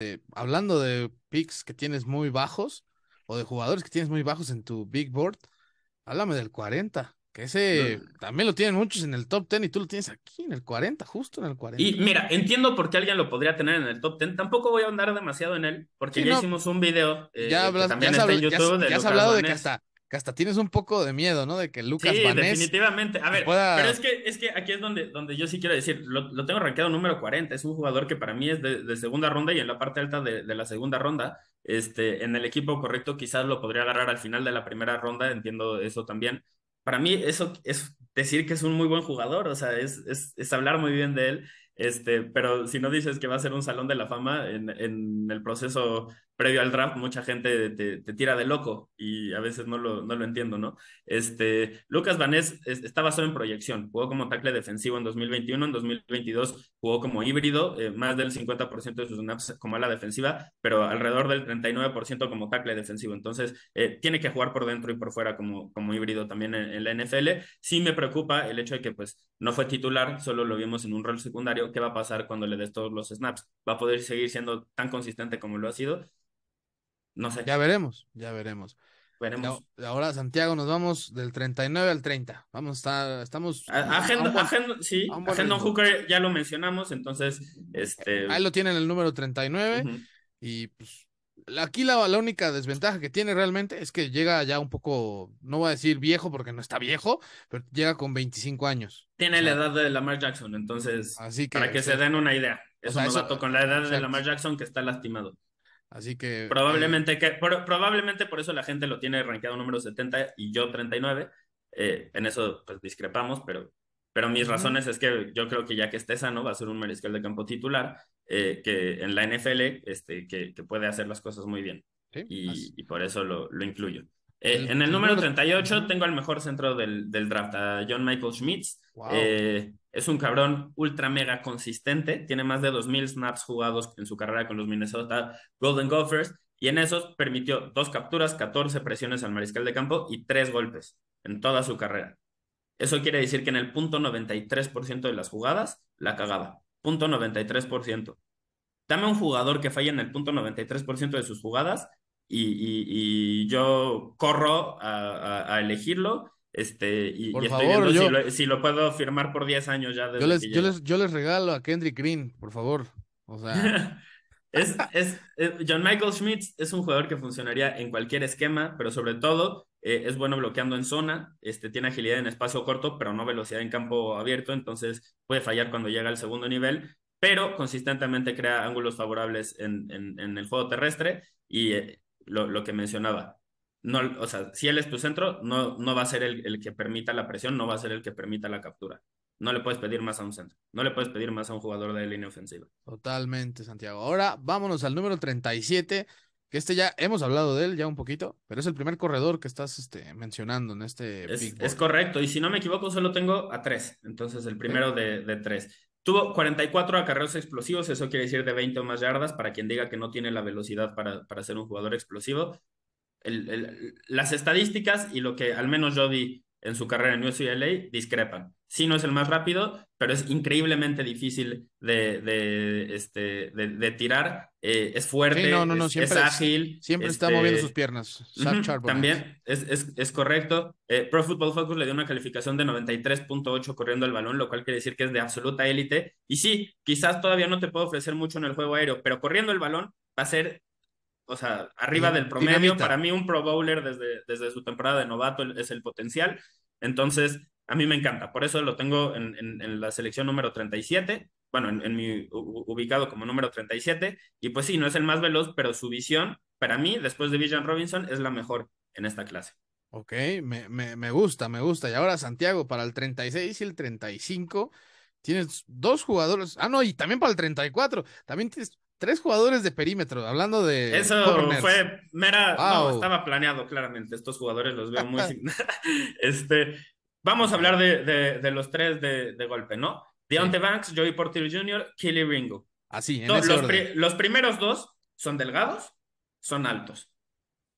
Este, hablando de picks que tienes muy bajos o de jugadores que tienes muy bajos en tu big board, háblame del 40, que ese también lo tienen muchos en el top 10 y tú lo tienes aquí en el 40, justo en el 40. Y mira, entiendo por qué alguien lo podría tener en el top 10, tampoco voy a andar demasiado en él, porque ya hicimos un video eh, ya hablas, también en YouTube. Ya, de has hablado de que hasta que hasta tienes un poco de miedo, ¿no? De que Lucas Sí, definitivamente. A ver, pero es que, es que aquí es donde, donde yo sí quiero decir, lo, lo tengo rankeado número 40, es un jugador que para mí es de, de segunda ronda y en la parte alta de, de, la segunda ronda, este, en el equipo correcto quizás lo podría agarrar al final de la primera ronda, entiendo eso también. Para mí eso es decir que es un muy buen jugador, o sea, es, es, es hablar muy bien de él. Este, pero si no dices que va a ser un salón de la fama en, en el proceso previo al draft mucha gente te, tira de loco y a veces no lo, no lo entiendo, ¿no? Este, Lucas Vanés estaba solo en proyección, jugó como tackle defensivo en 2021, en 2022 jugó como híbrido, eh, más del 50% de sus snaps como ala defensiva, pero alrededor del 39% como tackle defensivo. Entonces, eh, tiene que jugar por dentro y por fuera como, como híbrido también en, en, la NFL. Sí me preocupa el hecho de que pues no fue titular, solo lo vimos en un rol secundario. ¿Qué va a pasar cuando le des todos los snaps? ¿Va a poder seguir siendo tan consistente como lo ha sido? No sé. Ya veremos, ya veremos. Veremos. Ahora, Santiago, nos vamos del 39 al 30. Vamos, estar, estamos. Agenda, sí, Agenda Hooker ya lo mencionamos, entonces. este eh, Ahí lo tienen el número 39. Y pues, aquí la, única desventaja que tiene realmente es que llega ya un poco, no voy a decir viejo porque no está viejo, pero llega con 25 años. Tiene la edad de Lamar Jackson, entonces. Así que. Para que se den una idea. Es un dato con la edad de Lamar Jackson que está lastimado. Así que. Probablemente, eh, que, probablemente por eso la gente lo tiene rankeado número 70 y yo 39. Eh, en eso pues, discrepamos, pero, pero mis razones es que yo creo que ya que esté sano va a ser un mariscal de campo titular, eh, que en la NFL este, que, que, puede hacer las cosas muy bien. Y, por eso lo, incluyo. en el número 38 tengo al mejor centro del, del draft, a John Michael Schmitz. Wow. Es un cabrón ultra mega consistente, tiene más de 2.000 snaps jugados en su carrera con los Minnesota Golden Gophers y en esos permitió dos capturas, 14 presiones al mariscal de campo y tres golpes en toda su carrera. Eso quiere decir que en el punto 93% de las jugadas la cagaba. Punto 93%. Dame un jugador que falla en el punto 93% de sus jugadas y, yo corro a elegirlo este, y, estoy viendo si, lo, puedo firmar por 10 años ya. Yo les, yo, regalo a Kendrick Green, por favor. O sea. es, eh, John Michael Schmidt es un jugador que funcionaría en cualquier esquema, pero sobre todo eh, es bueno bloqueando en zona, este, tiene agilidad en espacio corto, pero no velocidad en campo abierto, entonces puede fallar cuando llega al segundo nivel, pero consistentemente crea ángulos favorables en, el juego terrestre y eh, lo que mencionaba, o sea, si él es tu centro, no, no va a ser el, que permita la presión, no va a ser el que permita la captura. No le puedes pedir más a un centro, no le puedes pedir más a un jugador de línea ofensiva. Totalmente, Santiago. Ahora vámonos al número 37, que este ya hemos hablado de él ya un poquito, pero es el primer corredor que estás este, mencionando en este. Es, correcto, y si no me equivoco, solo tengo a tres, entonces el primero de, tres. Tuvo 44 acarreos explosivos, eso quiere decir de 20 o más yardas, para quien diga que no tiene la velocidad para, para ser un jugador explosivo las estadísticas y lo que al menos yo di en su carrera en UCLA discrepan. si no es el más rápido, pero es increíblemente difícil de, este, de, tirar. Eh, es fuerte, no, es, ágil. Siempre está este, moviendo sus piernas. también es, correcto. Eh, Pro Football Focus le dio una calificación de 93.8 corriendo el balón, lo cual quiere decir que es de absoluta élite. Y sí, quizás todavía no te puedo ofrecer mucho en el juego aéreo, pero corriendo el balón va a ser o sea, arriba del promedio. Para mí, un Pro Bowler desde, desde su temporada de novato es el potencial. Entonces, a mí me encanta. Por eso lo tengo en, la selección número 37. Bueno, en, mi ubicado como número 37. Y pues sí, no es el más veloz, pero su visión, para mí, después de Villan Robinson, es la mejor en esta clase. Ok, me, me, me gusta, me gusta. Y ahora Santiago, para el 36 y el 35, tienes dos jugadores. Ah, no, y también para el 34, también tienes Tres jugadores de perímetro, hablando de. Eso fue mera. estaba planeado claramente. Estos jugadores los veo muy. este, vamos a hablar de, los tres de, golpe, ¿no? Deontay Banks, Joey Porter Jr., Kelly Ringo. Así, en los primeros dos son delgados, son altos,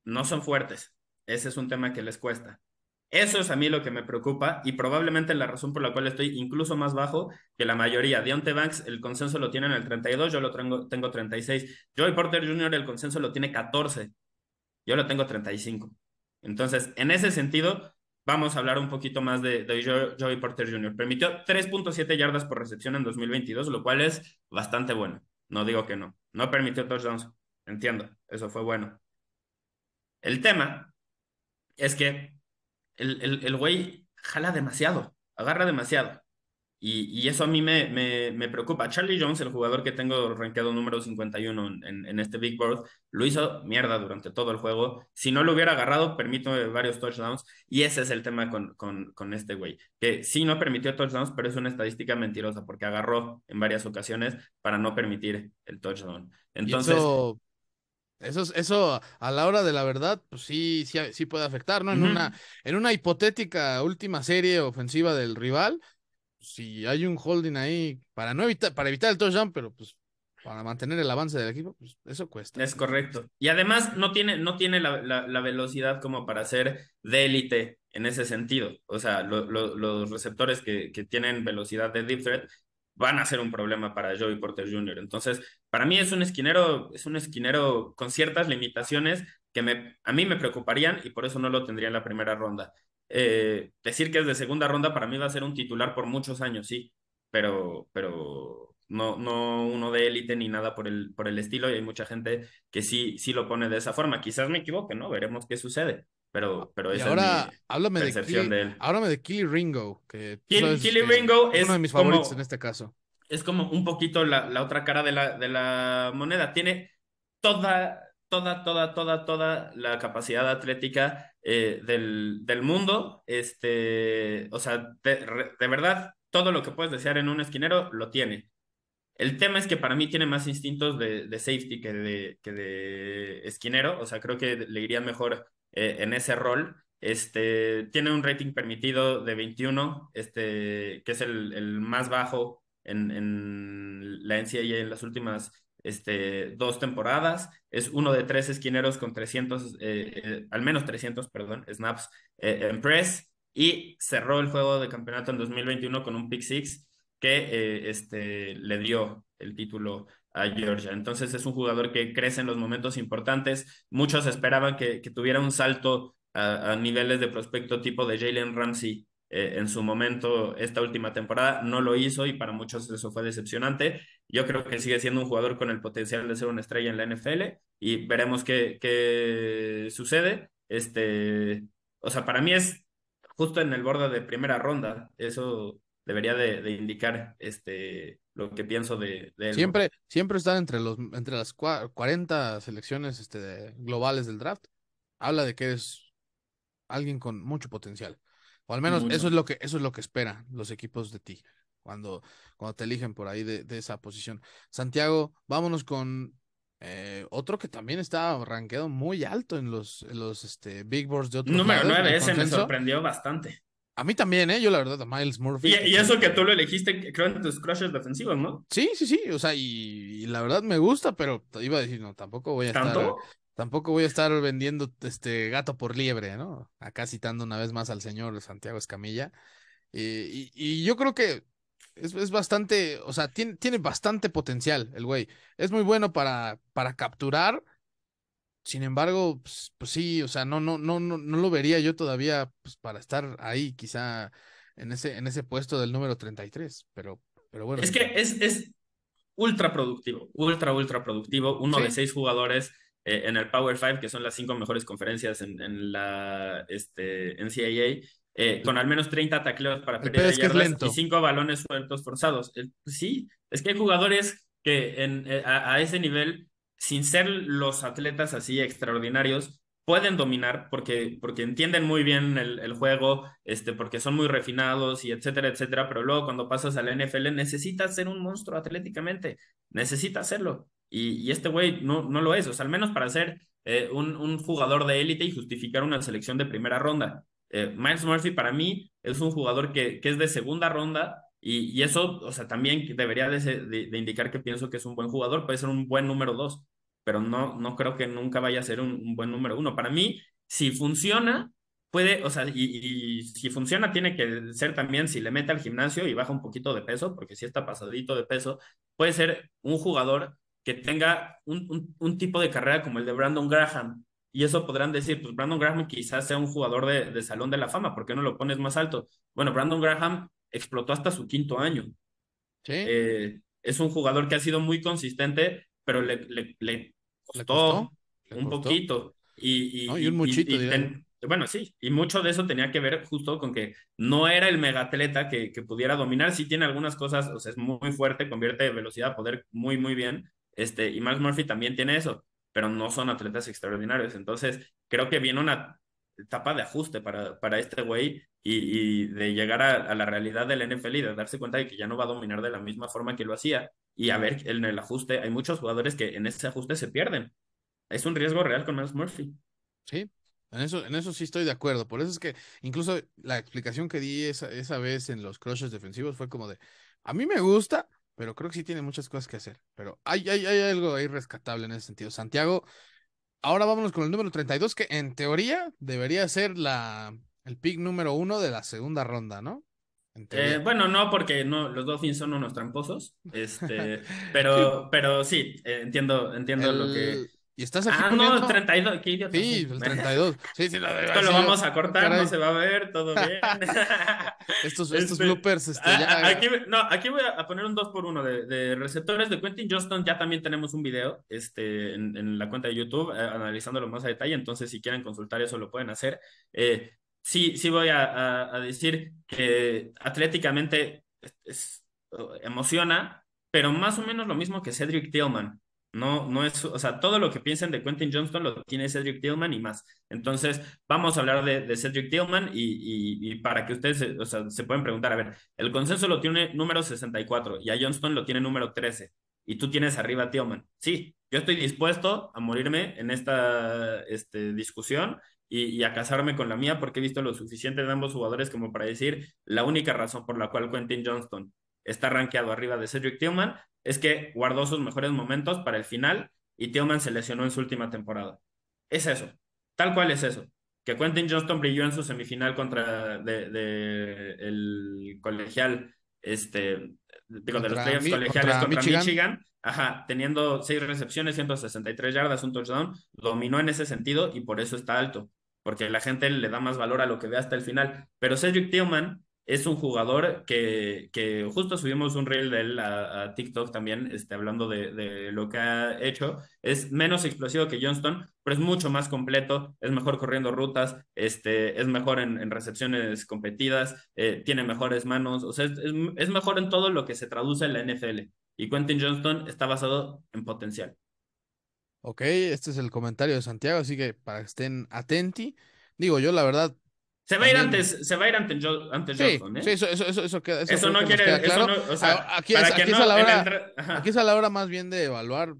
no son fuertes. Ese es un tema que les cuesta. Eso es a mí lo que me preocupa y probablemente la razón por la cual estoy incluso más bajo que la mayoría. Deontay Banks, el consenso lo tiene en el 32, yo lo tengo, 36. Joey Porter Jr., el consenso lo tiene 14, yo lo tengo 35. Entonces, en ese sentido, vamos a hablar un poquito más de, de Joey Porter Jr. Permitió 3.7 yardas por recepción en 2022, lo cual es bastante bueno. No digo que no. No permitió touchdowns. Entiendo, eso fue bueno. El tema es que el, el, el güey jala demasiado, agarra demasiado. Y, eso a mí me, me, preocupa. Charlie Jones, el jugador que tengo rankeado número 51 en, este Big Board, lo hizo mierda durante todo el juego. Si no lo hubiera agarrado, permito varios touchdowns. Y ese es el tema con, con, con este güey. Que sí no permitió touchdowns, pero es una estadística mentirosa porque agarró en varias ocasiones para no permitir el touchdown. Entonces. Eso, a la hora de la verdad, pues sí, sí, sí puede afectar, ¿no? En, una, en una hipotética última serie ofensiva del rival, si hay un holding ahí para no evitar, para evitar el touchdown, pero pues para mantener el avance del equipo, pues eso cuesta. Es correcto. Y además no tiene, no tiene la, velocidad como para ser de élite en ese sentido. O sea, los receptores que, que, tienen velocidad de deep threat van a ser un problema para Joey Porter Jr. Entonces, para mí es un esquinero, es un esquinero con ciertas limitaciones que me, a mí me preocuparían y por eso no lo tendría en la primera ronda. Eh, decir que es de segunda ronda para mí va a ser un titular por muchos años, sí, pero, pero no, no uno de élite ni nada por el, por el estilo y hay mucha gente que sí, sí lo pone de esa forma. Quizás me equivoque, ¿no? Veremos qué sucede. Pero, pero es mi háblame de, él. de Killy Ringo, que Ringo es uno de mis como, favoritos en este caso. Es como un poquito la, otra cara de la, de la moneda. Tiene toda toda, toda, toda, toda la capacidad atlética eh, del, mundo. Este, o sea, de, verdad, todo lo que puedes desear en un esquinero lo tiene. El tema es que para mí tiene más instintos de, safety que de, que de esquinero. O sea, creo que le iría mejor eh, en ese rol. Este, tiene un rating permitido de 21, este, que es el, más bajo en, en la NCAA en las últimas este, dos temporadas. Es uno de tres esquineros con 300, eh, eh, al menos 300, perdón, snaps en press. Y cerró el juego de campeonato en 2021 con un pick six que este, le dio el título a Georgia. Entonces es un jugador que crece en los momentos importantes. Muchos esperaban que, tuviera un salto a, niveles de prospecto tipo de Jalen Ramsey eh, en su momento esta última temporada. No lo hizo y para muchos eso fue decepcionante. Yo creo que sigue siendo un jugador con el potencial de ser una estrella en la NFL y veremos qué, qué sucede. Este, o sea, para mí es justo en el borde de primera ronda. Eso debería de, de indicar este, que pienso de, él. Siempre, siempre están entre, los, entre las 40 selecciones este, globales del draft. Habla de que eres alguien con mucho potencial. O al menos eso es lo que, eso es lo que esperan los equipos de ti cuando, cuando te eligen por ahí de, esa posición. Santiago, vámonos con eh, otro que también está rankeado muy alto en los, en los este, big boards de Número 9, ese me sorprendió bastante. A mí también, ¿eh? Yo la verdad, a Miles Murphy. Y, pues, eso que tú lo elegiste, creo, en tus crushes defensivos, ¿no? Sí, sí, sí. O sea, y, la verdad me gusta, pero iba a decir, no, tampoco voy a estar. Tampoco voy a estar vendiendo este gato por liebre, ¿no? Acá citando una vez más al señor Santiago Escamilla. Y, yo creo que es, bastante, o sea, tiene, tiene bastante potencial el güey. Es muy bueno para, para capturar sin embargo, pues, pues, sí, o sea, no, no, no, no, no lo vería yo todavía pues, para estar ahí, quizá en ese, en ese puesto del número 33, pero, pero bueno. Es que es, es ultra productivo, ultra, ultra productivo, uno de seis jugadores eh, en el Power Five, que son las cinco mejores conferencias en, la este, NCAA, eh, con al menos 30 tacleos para perder y cinco balones sueltos forzados. sí, es que hay jugadores que en, eh, a ese nivel sin ser los atletas así extraordinarios, pueden dominar porque, porque entienden muy bien el, juego, este, porque son muy refinados y etcétera, etcétera, pero luego cuando pasas a la NFL necesitas ser un monstruo atléticamente, necesitas serlo. Y, este güey no, no lo es, o sea, al menos para ser eh, un, jugador de élite y justificar una selección de primera ronda. Eh, Miles Murphy para mí es un jugador que, que es de segunda ronda y, eso, o sea, también debería de, indicar que pienso que es un buen jugador, puede ser un buen número dos, pero no, no creo que nunca vaya a ser un, buen número uno. Para mí, si funciona, puede, o sea, y, si funciona, tiene que ser también si le mete al gimnasio y baja un poquito de peso, porque si está pasadito de peso, puede ser un jugador que tenga un, tipo de carrera como el de Brandon Graham. Y eso podrán decir, pues Brandon Graham quizás sea un jugador de, de, salón de la fama, porque qué no lo pones más alto? Bueno, Brandon Graham explotó hasta su quinto año. Sí. Eh, es un jugador que ha sido muy consistente, pero le, le, le, costó, un poquito. Y, y, bueno, sí, y mucho de eso tenía que ver justo con que no era el megatleta que, que pudiera dominar. Sí tiene algunas cosas, o sea, es muy fuerte, convierte velocidad poder muy, muy bien. Este, y Max Murphy también tiene eso, pero no son atletas extraordinarios. Entonces, creo que viene una tapa de ajuste para, para este güey y, de llegar a, la realidad del NFL y de darse cuenta de que ya no va a dominar de la misma forma que lo hacía. Y a ver, en el ajuste, hay muchos jugadores que en ese ajuste se pierden. Es un riesgo real con Miles Murphy. Sí, en eso, en eso sí estoy de acuerdo. Por eso es que incluso la explicación que di esa, vez en los crushes defensivos fue como de, a mí me gusta, pero creo que sí tiene muchas cosas que hacer. Pero hay, hay, hay algo ahí rescatable en ese sentido. Santiago, Ahora vámonos con el número 32, que en teoría debería ser la, el pick número uno de la segunda ronda, ¿no? Eh, bueno, no, porque no, los Dolphins son unos tramposos. pero, este, pero sí, eh, entiendo, entiendo lo que. Y estás aquí. Ah, no, el 32. ¿Qué idiota? Sí, el 32. Sí, sí, lo, Esto lo vamos a oh, cortar, no se va a ver, todo bien. estos, este, bloopers. Este, ah, ah, aquí, no, aquí voy a poner un 2 por 1 de, receptores de Quentin Johnston. Ya también tenemos un video este, en, la cuenta de YouTube eh, analizándolo más a detalle. Entonces, si quieren consultar eso, lo pueden hacer. Eh, sí, sí voy a, decir que atléticamente emociona, pero más o menos lo mismo que Cedric Tillman. No, no es, o sea, todo lo que piensen de Quentin Johnston lo tiene Cedric Tillman y más. Entonces, vamos a hablar de, Cedric Tillman y, para que ustedes, se pueden preguntar, a ver, el consenso lo tiene número 64 y a Johnston lo tiene número 13 y tú tienes arriba a Tillman. Sí, yo estoy dispuesto a morirme en esta este, discusión y, y, a casarme con la mía porque he visto lo suficiente de ambos jugadores como para decir la única razón por la cual Quentin Johnston está rankeado arriba de Cedric Tillman, es que guardó sus mejores momentos para el final y Tillman se lesionó en su última temporada. Es eso, tal cual es eso. Que Quentin Johnston brilló en su semifinal contra el colegial, este, digo, de los playoffs colegiales contra, Michigan. Ajá, teniendo seis recepciones, 163 yardas, un touchdown, dominó en ese sentido y por eso está alto, porque la gente le da más valor a lo que ve hasta el final. Pero Cedric Tillman es un jugador que, que, justo subimos un reel de él a, TikTok también, este, hablando de, lo que ha hecho. Es menos explosivo que Johnston, pero es mucho más completo, es mejor corriendo rutas, este, es mejor en, recepciones competidas, eh, tiene mejores manos, o sea, es, es, mejor en todo lo que se traduce en la NFL. Y Quentin Johnston está basado en potencial. Ok, este es el comentario de Santiago, así que para que estén atenti. Digo, yo la verdad se va a ir antes, se va ir antes, antes sí, ¿eh? Sí, eso, eso, eso, eso queda. Eso, no quiere. aquí, es, a la hora, más bien de evaluar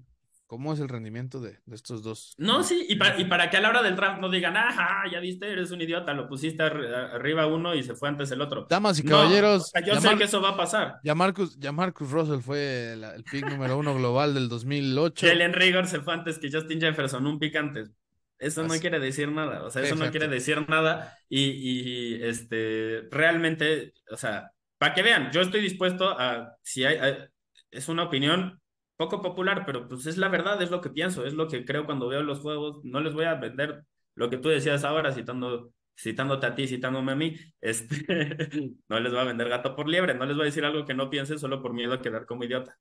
cómo es el rendimiento de, de estos dos. No, sí, y para, y para, que a la hora del draft no digan, ajá, ah, ya viste, eres un idiota, lo pusiste arriba uno y se fue antes el otro. Damas y caballeros. yo sé que eso va a pasar. Ya Marcus, ya Marcus Russell fue el, pick número uno global del 2008. Ellen Rigor se fue antes que Justin Jefferson, un pick antes. Eso no quiere decir nada, o sea, eso no quiere decir nada y, y, este, realmente, o sea, para que vean, yo estoy dispuesto a, si hay, es una opinión poco popular, pero pues es la verdad, es lo que pienso, es lo que creo cuando veo los juegos, no les voy a vender lo que tú decías ahora citando citándote a ti, citándome a mí, este, no les voy a vender gato por liebre, no les voy a decir algo que no piense solo por miedo a quedar como idiota.